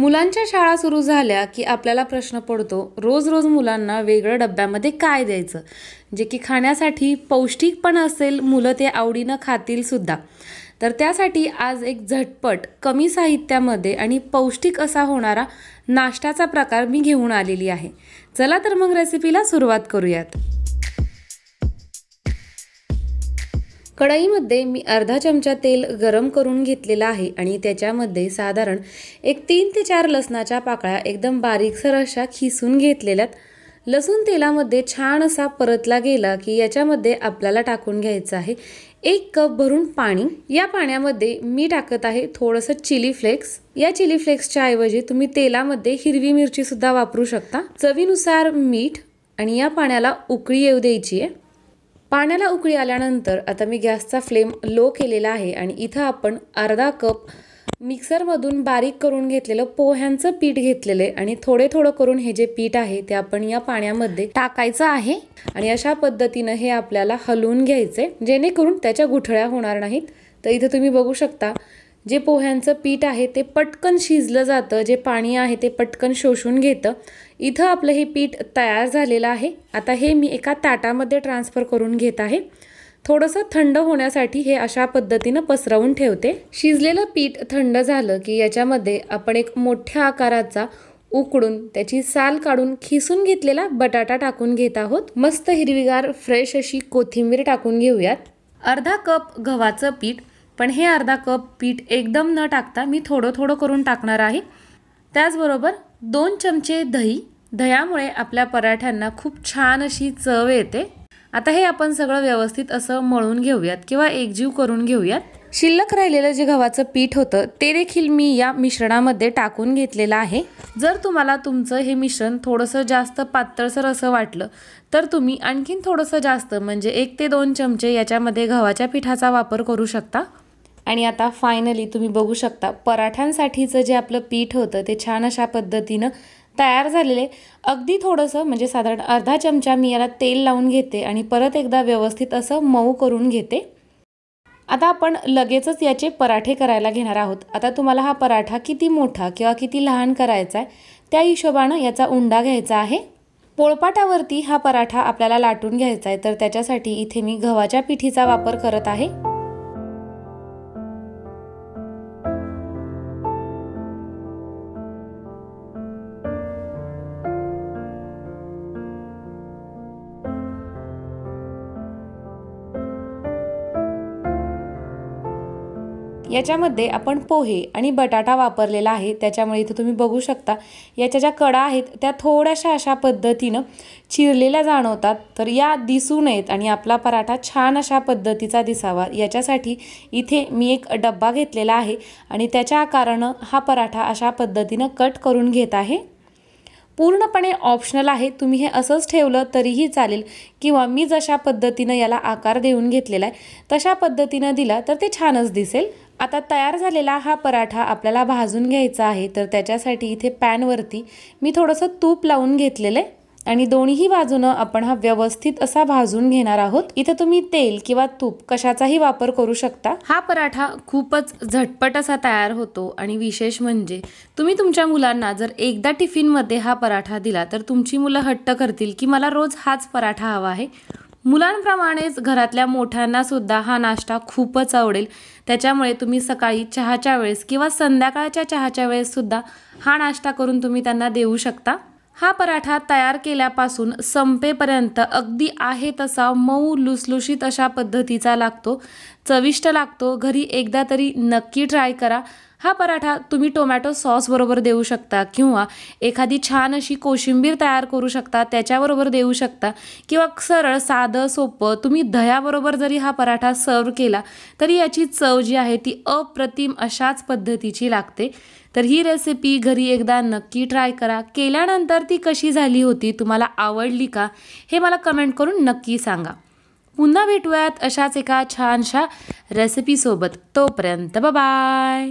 मुलांच्या शाळा सुरू झाल्या की आपल्याला प्रश्न पडतो रोज रोज मुलांना वेगळं डब्यामध्ये काय द्यायचं जे की खाण्यासाठी पौष्टिक पण असेल मुलं ते आवडीनं खातील सुद्धा तर त्यासाठी आज एक झटपट कमी साहित्यामध्ये आणि पौष्टिक असा होणारा नाश्त्याचा प्रकार मी घेऊन आलेली आहे चला तर मग रेसिपीला सुरुवात करूयात कढईमध्ये मी अर्धा चमचा तेल गरम करून घेतलेला आहे आणि त्याच्यामध्ये साधारण एक तीन ते चार लसणाच्या पाकळ्या एकदम बारीकसर अशा खिसून घेतलेल्यात लसूण तेलामध्ये छान असा परतला गेला की याच्यामध्ये आपल्याला टाकून घ्यायचं आहे एक कप भरून पाणी या पाण्यामध्ये मी टाकत आहे थोडंसं चिली फ्लेक्स या चिली फ्लेक्सच्या ऐवजी तुम्ही तेलामध्ये हिरवी मिरचीसुद्धा वापरू शकता चवीनुसार मीठ आणि या पाण्याला उकळी येऊ द्यायची आहे पाण्याला उकळी आल्यानंतर आता मी गॅसचा फ्लेम लो केलेला आहे आणि इथं आपण अर्धा कप मिक्सरमधून बारीक करून घेतलेलं पोह्यांचं पीठ घेतलेलं आहे आणि थोडे थोडं करून हे जे पीठ आहे ते आपण या पाण्यामध्ये टाकायचं आहे आणि अशा पद्धतीनं हे आपल्याला हलवून आहे जेणेकरून त्याच्या गुठळ्या होणार नाहीत तर इथं तुम्ही बघू शकता जे पोह्यांचं पीठ आहे ते पटकन शिजलं जातं जे पाणी आहे ते पटकन शोषून घेतं इथं आपलं हे पीठ तयार झालेलं आहे आता हे मी एका ताटामध्ये ट्रान्सफर करून घेत आहे थोडंसं थंड होण्यासाठी हे अशा पद्धतीनं पसरवून ठेवते शिजलेलं पीठ थंड झालं की याच्यामध्ये आपण एक मोठ्या आकाराचा उकडून त्याची साल काढून खिसून घेतलेला बटाटा टाकून घेत आहोत मस्त हिरवीगार फ्रेश अशी कोथिंबीर टाकून घेऊयात अर्धा कप गव्हाचं पीठ पण हे अर्धा कप पीठ एकदम न टाकता मी थोडं थोडं करून टाकणार आहे त्याचबरोबर दोन चमचे दही दह्यामुळे आपल्या पराठ्यांना खूप छान अशी चव येते आता हे आपण सगळं व्यवस्थित असं मळून घेऊयात किंवा एकजीव करून घेऊयात शिल्लक राहिलेलं जे गव्हाचं पीठ होतं ते देखील मी या मिश्रणामध्ये टाकून घेतलेलं आहे जर तुम्हाला तुमचं हे मिश्रण थोडंसं जास्त पातळसर असं वाटलं तर तुम्ही आणखीन थोडंसं जास्त म्हणजे एक ते दोन चमचे याच्यामध्ये गव्हाच्या पिठाचा वापर करू शकता आणि आता फायनली तुम्ही बघू शकता पराठ्यांसाठीचं जे आपलं पीठ होतं ते छान अशा पद्धतीनं तयार झालेले अगदी थोडंसं म्हणजे साधारण अर्धा चमचा मी याला तेल लावून घेते आणि परत एकदा व्यवस्थित असं मऊ करून घेते आता आपण लगेचच याचे पराठे करायला घेणार आहोत आता तुम्हाला हा पराठा किती मोठा किंवा किती लहान करायचा आहे त्या हिशोबानं याचा उंडा घ्यायचा आहे पोळपाटावरती हा पराठा आपल्याला लाटून घ्यायचा आहे तर त्याच्यासाठी इथे मी गव्हाच्या पिठीचा वापर करत आहे याच्यामध्ये आपण पोहे आणि बटाटा वापरलेला आहे त्याच्यामुळे इथं तुम्ही बघू शकता याच्या ज्या कडा आहेत त्या थोड्याशा अशा पद्धतीनं चिरलेल्या जाणवतात तर या दिसू नयेत आणि आपला पराठा छान अशा पद्धतीचा दिसावा याच्यासाठी इथे मी एक डब्बा घेतलेला आहे आणि त्याच्या आकारानं हा पराठा अशा पद्धतीनं कट करून घेत आहे पूर्णपणे ऑप्शनल आहे तुम्ही हे असंच ठेवलं तरीही चालेल किंवा मी जशा पद्धतीनं याला आकार देऊन घेतलेला आहे तशा पद्धतीनं दिला तर ते छानच दिसेल आता तयार झालेला हा पराठा आपल्याला भाजून घ्यायचा आहे तर त्याच्यासाठी इथे पॅनवरती मी थोडंसं तूप लावून घेतलेलं आहे आणि दोन्ही बाजूनं आपण हा व्यवस्थित असा भाजून घेणार आहोत इथे तुम्ही तेल किंवा तूप कशाचाही वापर करू शकता हा पराठा खूपच झटपट असा तयार होतो आणि विशेष म्हणजे तुम्ही तुमच्या मुलांना जर एकदा टिफिनमध्ये हा पराठा दिला तर तुमची मुलं हट्ट करतील की मला रोज हाच पराठा हवा आहे मुलांप्रमाणेच घरातल्या मोठ्यांना सुद्धा हा नाश्ता खूपच आवडेल त्याच्यामुळे तुम्ही सकाळी चहाच्या वेळेस किंवा संध्याकाळच्या चहाच्या वेळेससुद्धा हा नाश्ता करून तुम्ही त्यांना देऊ शकता हा पराठा तयार केल्यापासून संपेपर्यंत अगदी आहे तसा मऊ लुसलुशीत अशा पद्धतीचा लागतो चविष्ट लागतो घरी एकदा तरी नक्की ट्राय करा हा पराठा तुम्ही टोमॅटो सॉसबरोबर देऊ शकता किंवा एखादी छान अशी कोशिंबीर तयार करू शकता त्याच्याबरोबर देऊ शकता किंवा सरळ साधं सोपं तुम्ही दह्याबरोबर जरी हा पराठा सर्व केला तरी याची चव जी आहे ती अप्रतिम अशाच पद्धतीची लागते तर ही रेसिपी घरी एकदा नक्की ट्राय करा केल्यानंतर ती कशी झाली होती तुम्हाला आवडली का हे मला कमेंट करून नक्की सांगा पुन्हा भेटूयात अशाच एका छानशा रेसिपीसोबत तोपर्यंत बाय